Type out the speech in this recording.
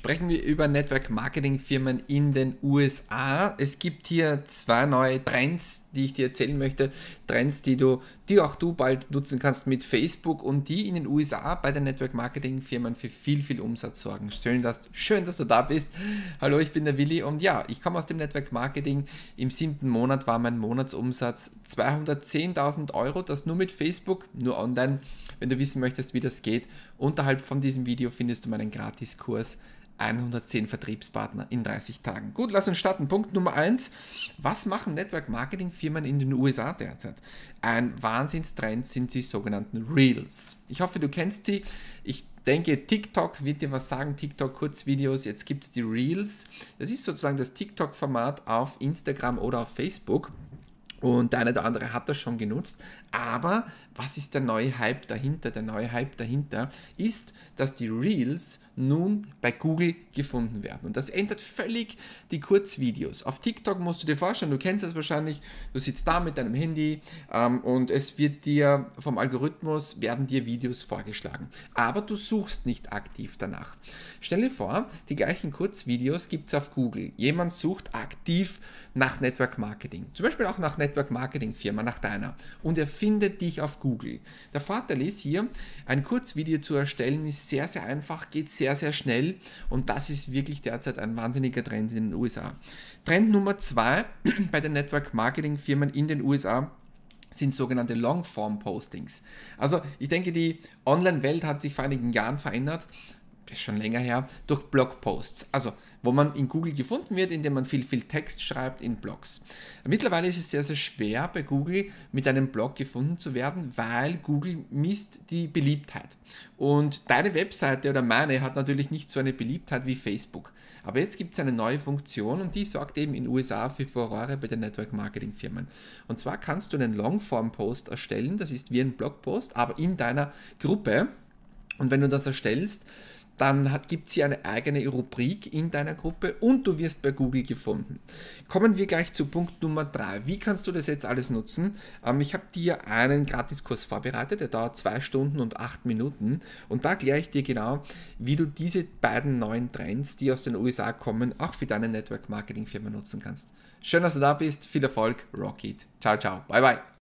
Sprechen wir über Network-Marketing-Firmen in den USA. Es gibt hier zwei neue Trends, die ich dir erzählen möchte. Trends, die du die auch du bald nutzen kannst mit Facebook und die in den USA bei den Network Marketing Firmen für viel, viel Umsatz sorgen. Schön, dass, schön, dass du da bist. Hallo, ich bin der Willi und ja, ich komme aus dem Network Marketing. Im siebten Monat war mein Monatsumsatz 210.000 Euro, das nur mit Facebook, nur online. Wenn du wissen möchtest, wie das geht, unterhalb von diesem Video findest du meinen Gratiskurs 110 Vertriebspartner in 30 Tagen. Gut, lass uns starten. Punkt Nummer 1. Was machen Network Marketing Firmen in den USA derzeit? Ein Wahnsinnstrend sind die sogenannten Reels. Ich hoffe, du kennst sie. Ich denke, TikTok wird dir was sagen, TikTok Kurzvideos, jetzt gibt es die Reels. Das ist sozusagen das TikTok-Format auf Instagram oder auf Facebook. Und der eine oder andere hat das schon genutzt. Aber was ist der neue Hype dahinter? Der neue Hype dahinter ist, dass die Reels nun bei Google gefunden werden. Und das ändert völlig die Kurzvideos. Auf TikTok musst du dir vorstellen, du kennst das wahrscheinlich, du sitzt da mit deinem Handy ähm, und es wird dir vom Algorithmus werden dir Videos vorgeschlagen. Aber du suchst nicht aktiv danach. Stell dir vor, die gleichen Kurzvideos gibt es auf Google. Jemand sucht aktiv nach Network Marketing. Zum Beispiel auch nach Network Marketing Firma, nach deiner. Und er findet dich auf Google. Der Vorteil ist hier, ein Kurzvideo zu erstellen ist sehr, sehr einfach, geht sehr, sehr schnell und das ist wirklich derzeit ein wahnsinniger Trend in den USA. Trend Nummer zwei bei den Network Marketing Firmen in den USA sind sogenannte Longform-Postings. Also ich denke, die Online-Welt hat sich vor einigen Jahren verändert ist schon länger her, durch Blogposts. Also, wo man in Google gefunden wird, indem man viel, viel Text schreibt in Blogs. Mittlerweile ist es sehr, sehr schwer, bei Google mit einem Blog gefunden zu werden, weil Google misst die Beliebtheit. Und deine Webseite oder meine hat natürlich nicht so eine Beliebtheit wie Facebook. Aber jetzt gibt es eine neue Funktion und die sorgt eben in den USA für Furore bei den Network Marketing Firmen. Und zwar kannst du einen Longform-Post erstellen, das ist wie ein Blogpost, aber in deiner Gruppe. Und wenn du das erstellst, dann gibt es hier eine eigene Rubrik in deiner Gruppe und du wirst bei Google gefunden. Kommen wir gleich zu Punkt Nummer 3. Wie kannst du das jetzt alles nutzen? Ähm, ich habe dir einen Gratiskurs vorbereitet, der dauert 2 Stunden und 8 Minuten und da erkläre ich dir genau, wie du diese beiden neuen Trends, die aus den USA kommen, auch für deine Network Marketing Firma nutzen kannst. Schön, dass du da bist, viel Erfolg, Rocket. Ciao, ciao, bye, bye.